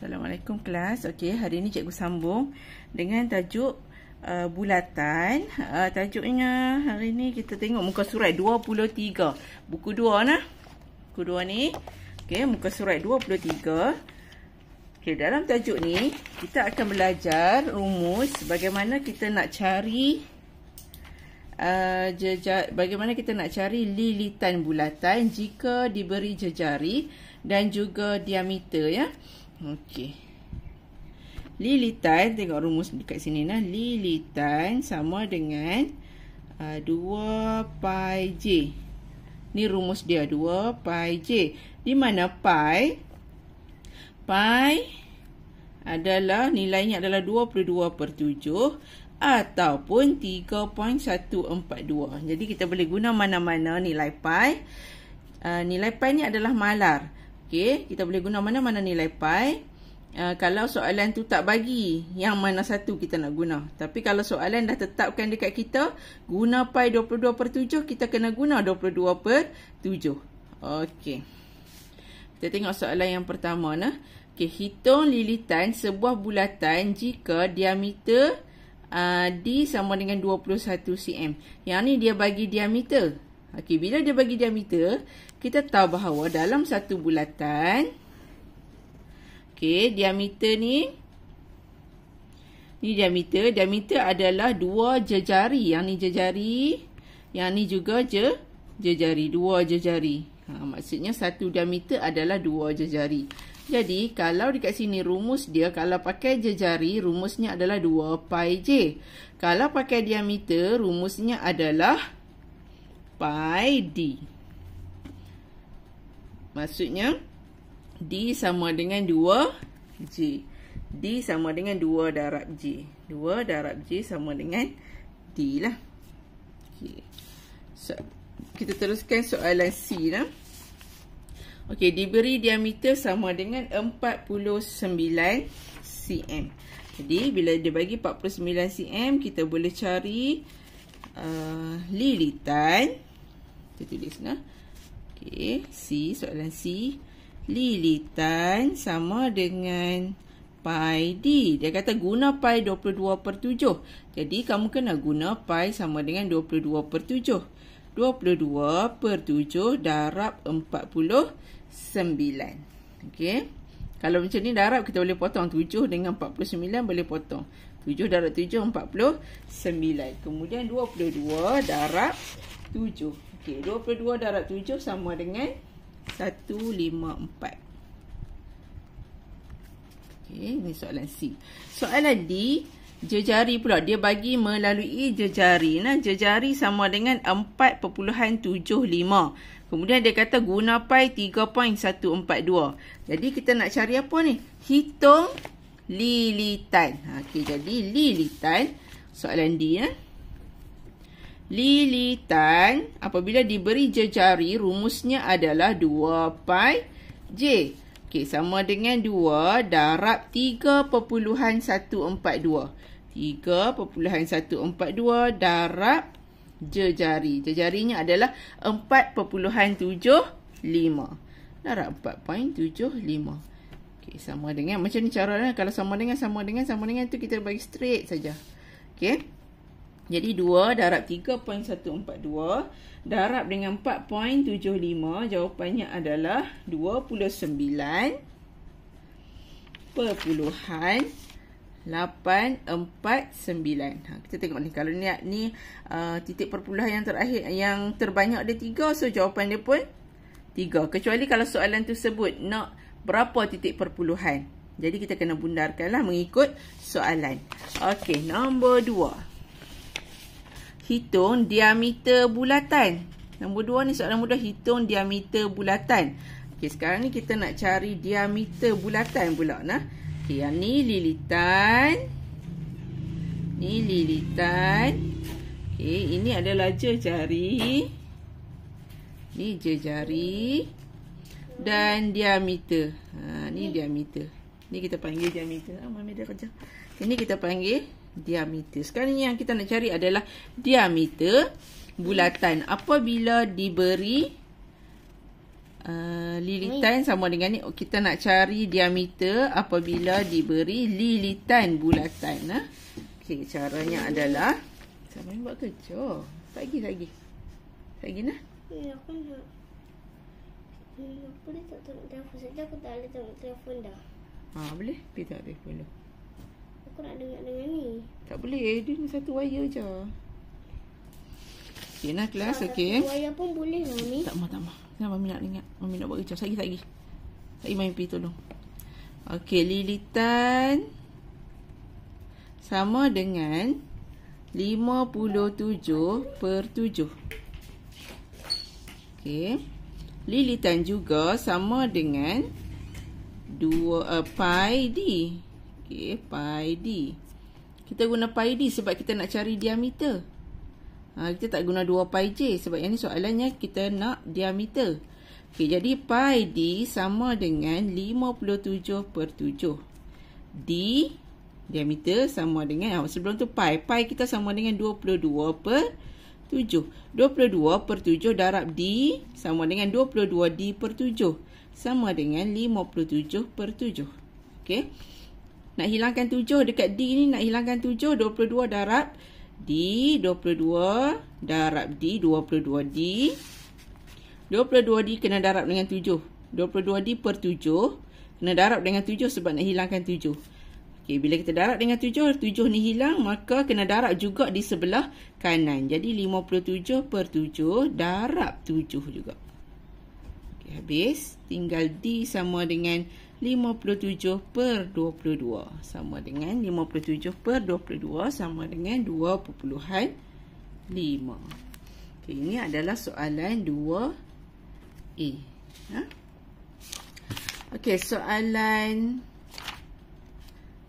Assalamualaikum kelas. Okey, hari ini cikgu sambung dengan tajuk uh, bulatan. Uh, tajuknya hari ini kita tengok muka surat 23. Buku 2 nah. Buku 2 ni. Okey, muka surat 23. Okey, dalam tajuk ni kita akan belajar rumus bagaimana kita nak cari Uh, jejak, bagaimana kita nak cari lilitan bulatan jika diberi jejari dan juga diameter ya. Okey. Lilitan, tengok rumus dekat sini nah, Lilitan sama dengan uh, 2 pi j. Ni rumus dia, 2 pi j. Di mana pi? Pi adalah, nilainya adalah 22 per 7 ataupun 3.142. Jadi kita boleh guna mana-mana nilai pi. Uh, nilai pi ni adalah Malar. Okey, kita boleh guna mana-mana nilai pi. Uh, kalau soalan tu tak bagi yang mana satu kita nak guna. Tapi kalau soalan dah tetapkan dekat kita, guna pi 22 per 7, kita kena guna 22 per 7. Okey. Kita tengok soalan yang pertama. Nah. Okey, hitung lilitan sebuah bulatan jika diameter uh, D sama dengan 21 cm. Yang ni dia bagi diameter. Okey, bila dia bagi diameter, kita tahu bahawa dalam satu bulatan, okey, diameter ni, ni diameter, diameter adalah dua jejari, yang ni jejari, yang ni juga je, jejari, dua jejari. Ha, maksudnya satu diameter adalah dua jejari. Jadi, kalau dekat sini rumus dia, kalau pakai jejari, rumusnya adalah 2 pi j. Kalau pakai diameter, rumusnya adalah 2 pi D. Maksudnya, D sama dengan 2J. D sama dengan 2 darab J. 2 darab J sama dengan D lah. Okay. So, kita teruskan soalan C lah. Okay, diberi diameter sama dengan 49 cm. Jadi, bila dia bagi 49 cm, kita boleh cari uh, lilitan. Kita tulis nah. Okey, C soalan C. Lilitan sama dengan pi D. Dia kata guna pi 22/7. Jadi kamu kena guna pi sama dengan 22/7. 22/7 darab 49. Okey. Kalau macam ni darab kita boleh potong 7 dengan 49 boleh potong. 7 darab 7 49. Kemudian 22 darab 7. Okey, 22 darab 7 sama dengan 154. Okey, ni soalan C. Soalan D, jejari pula. Dia bagi melalui jejari. Nah, jejari sama dengan 4.75. Kemudian dia kata guna pi 3.142. Jadi kita nak cari apa ni? Hitung lilitan. Ha, okey, jadi lilitan. Soalan D, ya. Eh? lilitan apabila diberi jejari rumusnya adalah 2 pi J. Okey, sama dengan 2 darab 3.142. 3.142 darab jejari. Jejarinya adalah 4.75. Darab 4.75. Okey, sama dengan macam ni caranya kalau sama dengan sama dengan sama dengan tu kita bagi straight saja. Okey. Jadi 2 darab 3.142 darab dengan 4.75 jawapannya adalah perpuluhan 29.849. Ha kita tengok ni kalau niat ni uh, titik perpuluhan yang terakhir yang terbanyak dia 3 so jawapan dia pun 3 kecuali kalau soalan tu sebut nak berapa titik perpuluhan. Jadi kita kena bundarkanlah mengikut soalan. Okey, nombor 2 hitung diameter bulatan. Nombor dua ni soalan mudah hitung diameter bulatan. Okey, sekarang ni kita nak cari diameter bulatan pula. Nah. Okey, yang ni lilitan. Ni lilitan. Okey, ini adalah jari Ni jari Dan diameter. Ha, ni, diameter. Ni kita panggil diameter. Ah, ha, Mami dia kerja. Ini kita panggil diameter. Sekarang ni yang kita nak cari adalah diameter bulatan. Apabila diberi uh, lilitan sama dengan ni. Oh, kita nak cari diameter apabila diberi lilitan bulatan. Ha? Okey, caranya adalah. Sama yang buat kerja. Lagi, lagi. Lagi nak? Ya, eh, aku nak. Hmm, aku dah tak tengok telefon. Sekejap aku tak ada tengok telefon dah. Ha, boleh? Pergi tengok telefon dah aku nak dengar dengan ni. Tak boleh, dia ni satu wire je. Okay, nak kelas, ya, ah, okay. Satu wire pun boleh lah ni. Tak mah, tak mah. Kenapa Mami nak dengar? Mami nak buat kerja. Sagi, sagi. Sagi main pergi tolong. Okay, lilitan sama dengan 57 per 7. Okay. Lilitan juga sama dengan 2 uh, eh, pi D. Okay, pi D. Kita guna pi D sebab kita nak cari diameter. Ha, kita tak guna 2 pi J sebab yang ni soalannya kita nak diameter. Okay, jadi pi D sama dengan 57 per 7. D, diameter sama dengan, oh, sebelum tu pi. Pi kita sama dengan 22 per 7. 22 per 7 darab D sama dengan 22 D per 7. Sama dengan 57 per 7. Okay. Nak hilangkan 7 dekat D ni nak hilangkan 7 22 darab D 22 darab D 22 D 22 D kena darab dengan 7 22 D per 7 Kena darab dengan 7 sebab nak hilangkan 7 Okay bila kita darab dengan tujuh tujuh ni hilang maka kena darab juga di sebelah kanan Jadi 57 per tujuh darab tujuh juga Okay habis Tinggal D sama dengan 57 per 22 sama dengan 57 per 22 sama dengan 2.5. Okey, ini adalah soalan 2A. Ha? Okey, soalan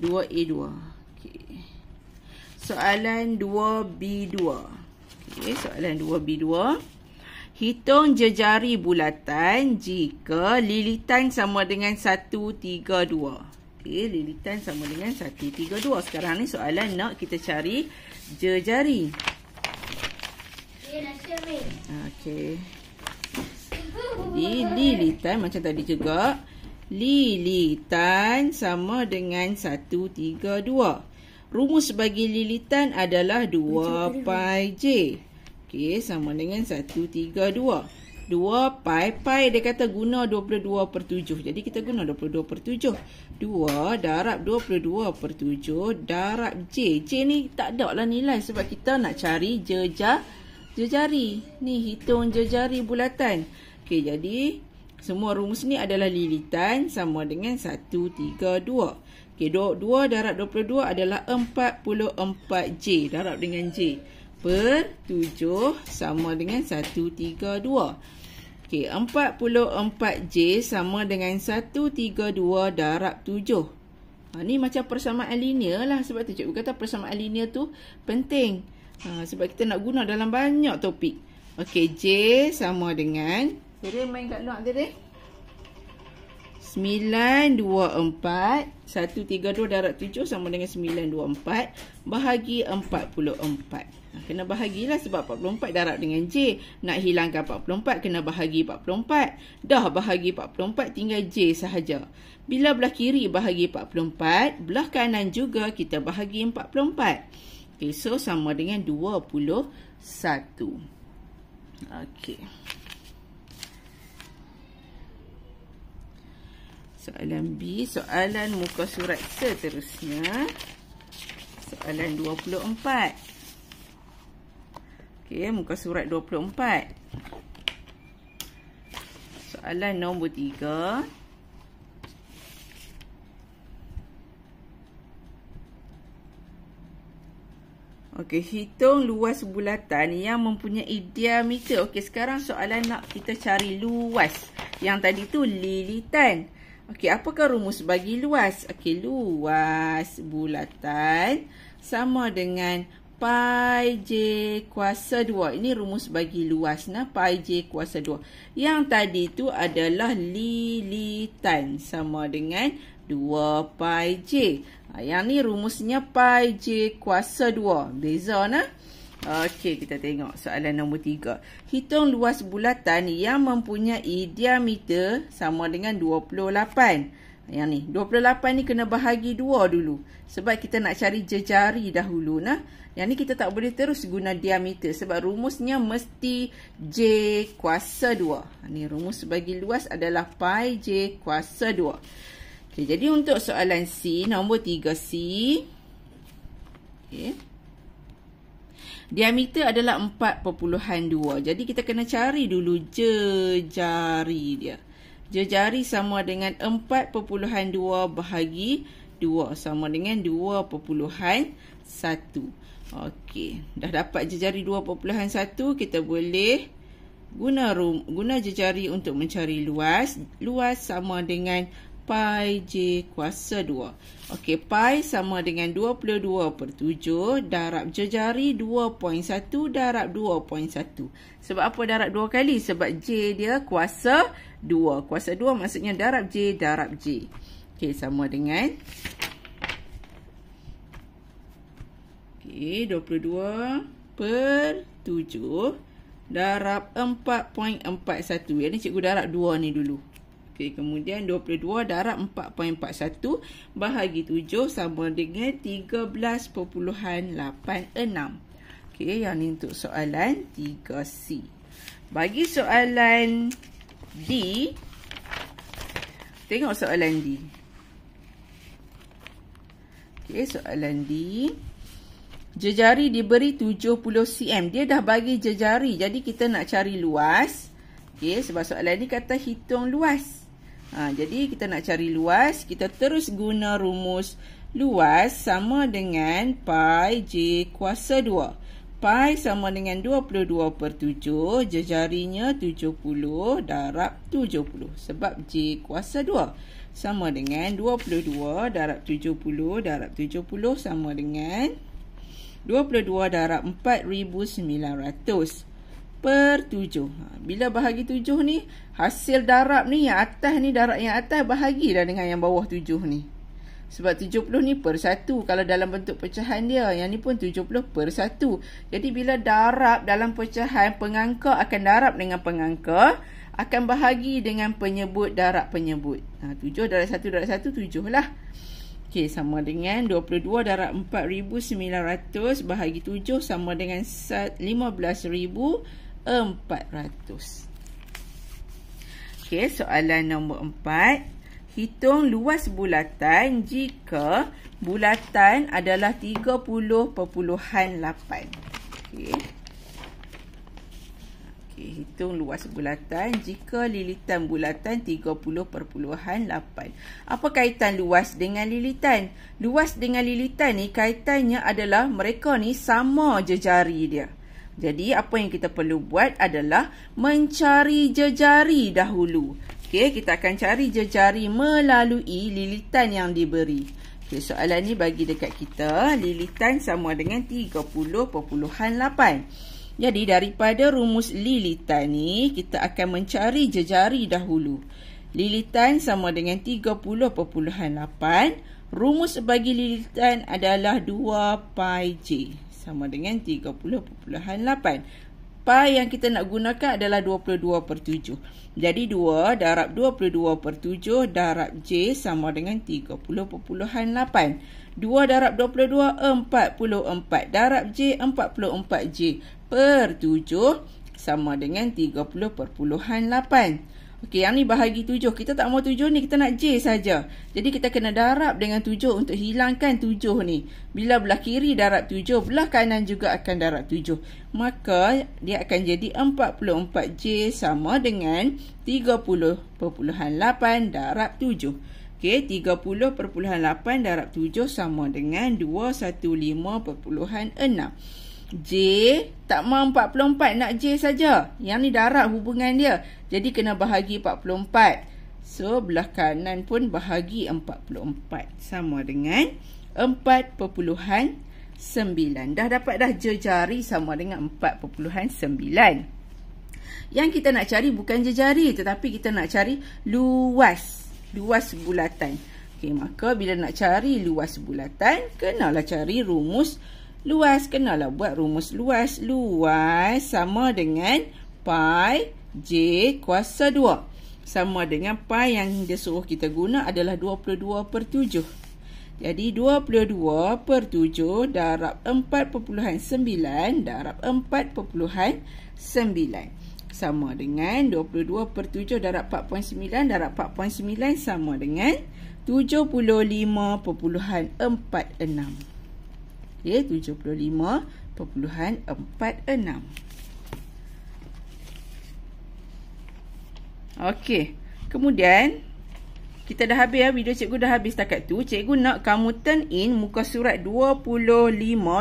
2A2. Okey. Soalan 2B2. Okey, soalan 2B2. Okay. Hitung jari bulatan jika lilitan sama dengan 1, 3, 2. Okey, lilitan sama dengan 1, 3, 2. Sekarang ni soalan nak kita cari jari. Okay. Jadi lilitan macam tadi juga. Lilitan sama dengan 1, 3, 2. Rumus bagi lilitan adalah 2 pi j. Okey, sama dengan 1, 3, 2. 2 pi pi dia kata guna 22 per 7. Jadi kita guna 22 per 7. 2 darab 22 per 7 darab J. J ni tak ada lah nilai sebab kita nak cari jejak jejari. Ni hitung jejari bulatan. Okey, jadi semua rumus ni adalah lilitan sama dengan 1, 3, 2. Okey, 2 darab 22 adalah 44 J. Darab dengan J per 7 sama dengan 132. Okey, 44J sama dengan 132 darab 7. Ha, ni macam persamaan linear lah sebab tu cikgu kata persamaan linear tu penting. Ha, sebab kita nak guna dalam banyak topik. Okey, J sama dengan Sering main kat luar tadi. 924 132 darab 7 sama dengan 924 bahagi 44. Ha, kena bahagilah sebab 44 darab dengan J. Nak hilangkan 44, kena bahagi 44. Dah bahagi 44, tinggal J sahaja. Bila belah kiri bahagi 44, belah kanan juga kita bahagi 44. Okay, so sama dengan 21. Okay. soalan B soalan muka surat seterusnya soalan 24 okey muka surat 24 soalan nombor 3 Okey, hitung luas bulatan yang mempunyai diameter. Okey, sekarang soalan nak kita cari luas. Yang tadi tu lilitan. Okey, apakah rumus bagi luas? Okey, luas bulatan sama dengan pi j kuasa 2. Ini rumus bagi luas nah pi j kuasa 2. Yang tadi tu adalah lilitan sama dengan 2 pi j. Ha, yang ni rumusnya pi j kuasa 2. Beza nah. Okey, kita tengok soalan nombor tiga. Hitung luas bulatan yang mempunyai diameter sama dengan 28. Yang ni, 28 ni kena bahagi dua dulu. Sebab kita nak cari jejari dahulu. Nah. Yang ni kita tak boleh terus guna diameter. Sebab rumusnya mesti J kuasa dua. Ni rumus bagi luas adalah pi J kuasa dua. Okey, jadi untuk soalan C, nombor tiga C. Okey. Diameter adalah 4.2. Jadi kita kena cari dulu jejari dia. Jejari sama dengan 4.2 bahagi 2 sama dengan 2.1. Okey, dah dapat jejari 2.1, kita boleh guna guna jejari untuk mencari luas. Luas sama dengan 2.1 pi j kuasa 2. Okey, pi sama dengan 22 per 7 darab jejari 2.1 darab 2.1. Sebab apa darab 2 kali? Sebab j dia kuasa 2. Kuasa 2 maksudnya darab j darab j. Okey, sama dengan... Okey, 22 per 7... Darab 4.41 Yang ni cikgu darab 2 ni dulu Okey, kemudian 22 darab 4.41 bahagi 7 sama dengan 13.86. Okey, yang ni untuk soalan 3C. Bagi soalan D, tengok soalan D. Okey, soalan D. Jejari diberi 70 cm. Dia dah bagi jejari. Jadi, kita nak cari luas. Okey, sebab soalan ni kata hitung luas. Ha, jadi kita nak cari luas, kita terus guna rumus luas sama dengan pi j kuasa 2. Pi sama dengan 22 per 7, jejarinya 70 darab 70 sebab j kuasa 2. Sama dengan 22 darab 70 darab 70 sama dengan 22 darab 4900 per tujuh. Ha, bila bahagi tujuh ni, hasil darab ni yang atas ni, darab yang atas bahagilah dengan yang bawah tujuh ni. Sebab tujuh puluh ni per satu. Kalau dalam bentuk pecahan dia, yang ni pun tujuh puluh per satu. Jadi bila darab dalam pecahan, pengangka akan darab dengan pengangka, akan bahagi dengan penyebut darab penyebut. Ha, 7 darab 1 darab 1, 7 lah. Okey, sama dengan 22 darab 4,900 bahagi 7 sama dengan 15,000 400. Okey, soalan nombor 4. Hitung luas bulatan jika bulatan adalah 30.8. Okey. Okey, hitung luas bulatan jika lilitan bulatan 30.8. Apa kaitan luas dengan lilitan? Luas dengan lilitan ni kaitannya adalah mereka ni sama je jari dia. Jadi apa yang kita perlu buat adalah mencari jejari dahulu. Okey, kita akan cari jejari melalui lilitan yang diberi. Okey, soalan ni bagi dekat kita lilitan sama dengan 30.8. Jadi daripada rumus lilitan ni, kita akan mencari jejari dahulu. Lilitan sama dengan 30.8. Rumus bagi lilitan adalah 2 pi j sama dengan 30.8. Pi yang kita nak gunakan adalah 22/7. Jadi 2 darab 22/7 darab J sama dengan 30.8. 2 darab 22, 44 darab J, 44 J per 7 sama dengan 30 per puluhan 8. Okey, yang ni bahagi tujuh. Kita tak mau tujuh ni, kita nak J saja. Jadi kita kena darab dengan tujuh untuk hilangkan tujuh ni. Bila belah kiri darab tujuh, belah kanan juga akan darab tujuh. Maka dia akan jadi 44J sama dengan 30.8 darab tujuh. Okey, 30.8 darab tujuh sama dengan 215.6. J tak mahu 44 nak J saja. Yang ni darat hubungan dia. Jadi kena bahagi 44. So belah kanan pun bahagi 44 sama dengan 4.9. Dah dapat dah jejari sama dengan 4.9. Yang kita nak cari bukan jejari tetapi kita nak cari luas. Luas bulatan. Okey maka bila nak cari luas bulatan kenalah cari rumus luas kenalah buat rumus luas luas sama dengan pi j kuasa 2 sama dengan pi yang dia suruh kita guna adalah 22 per 7 jadi 22 per 7 darab 4.9 darab 4.9 sama dengan 22 per 7 darab 4.9 darab 4.9 sama dengan 75.46 ya 75.46 Okey kemudian kita dah habis ya video cikgu dah habis setakat tu cikgu nak kamu turn in muka surat 25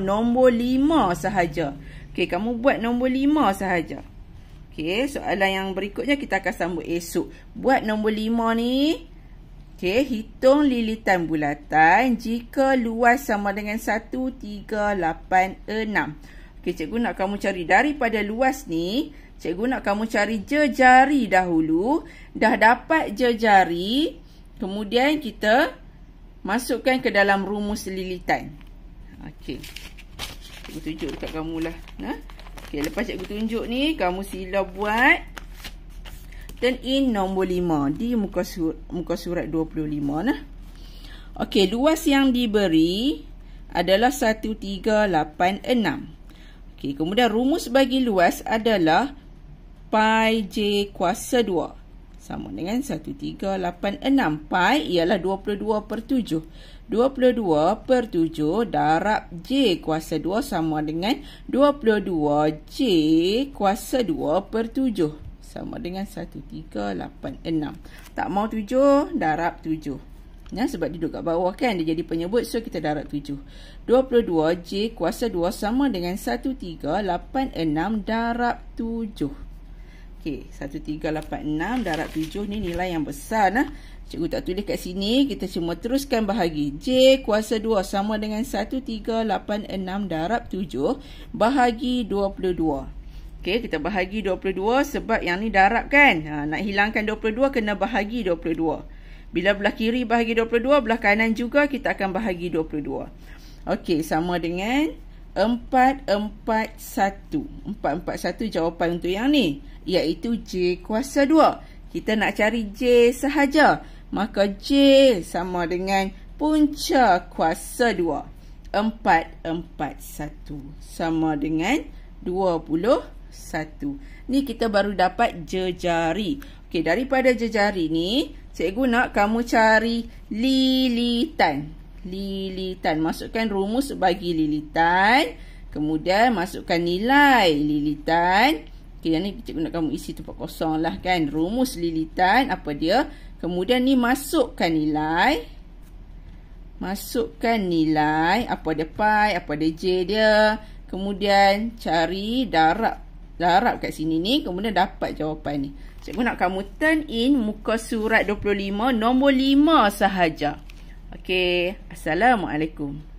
nombor 5 sahaja Okey kamu buat nombor 5 sahaja Okey soalan yang berikutnya kita akan sambut esok buat nombor 5 ni Okey, hitung lilitan bulatan jika luas sama dengan 1, 3, 8, 6. Okey, cikgu nak kamu cari daripada luas ni, cikgu nak kamu cari jejari dahulu. Dah dapat jejari, kemudian kita masukkan ke dalam rumus lilitan. Okey. Cikgu tunjuk dekat kamu lah. Ha? Okey, lepas cikgu tunjuk ni, kamu sila buat. Dan in nombor 5 di muka surat, muka surat 25 nah. Okey, luas yang diberi adalah 1386. Okey, kemudian rumus bagi luas adalah pi j kuasa 2 sama dengan 1386. Pi ialah 22 per 7. 22 per 7 darab j kuasa 2 sama dengan 22 j kuasa 2 per 7 sama dengan 1386. Tak mau 7, darab 7. Ya, sebab duduk kat bawah kan, dia jadi penyebut, so kita darab 7. 22, J kuasa 2 sama dengan 1386 darab 7. Okey, 1386 darab 7 ni nilai yang besar lah. Cikgu tak tulis kat sini, kita cuma teruskan bahagi. J kuasa 2 sama dengan 1386 darab 7 bahagi 22. Okey, kita bahagi 22 sebab yang ni darab kan? Ha, nak hilangkan 22, kena bahagi 22. Bila belah kiri bahagi 22, belah kanan juga kita akan bahagi 22. Okey, sama dengan 4, 4, 1. jawapan untuk yang ni. Iaitu J kuasa 2. Kita nak cari J sahaja. Maka J sama dengan punca kuasa 2. 4, 4, 1. Sama dengan 22 satu. Ni kita baru dapat jejari. Okey, daripada jejari ni, cikgu nak kamu cari lilitan. Lilitan. Masukkan rumus bagi lilitan. Kemudian masukkan nilai lilitan. Okey, yang ni cikgu nak kamu isi tempat kosong lah kan. Rumus lilitan, apa dia? Kemudian ni masukkan nilai. Masukkan nilai. Apa ada pi, apa ada j dia. Kemudian cari darab darab kat sini ni kemudian dapat jawapan ni. Cikgu nak kamu turn in muka surat 25 nombor 5 sahaja. Okey, assalamualaikum.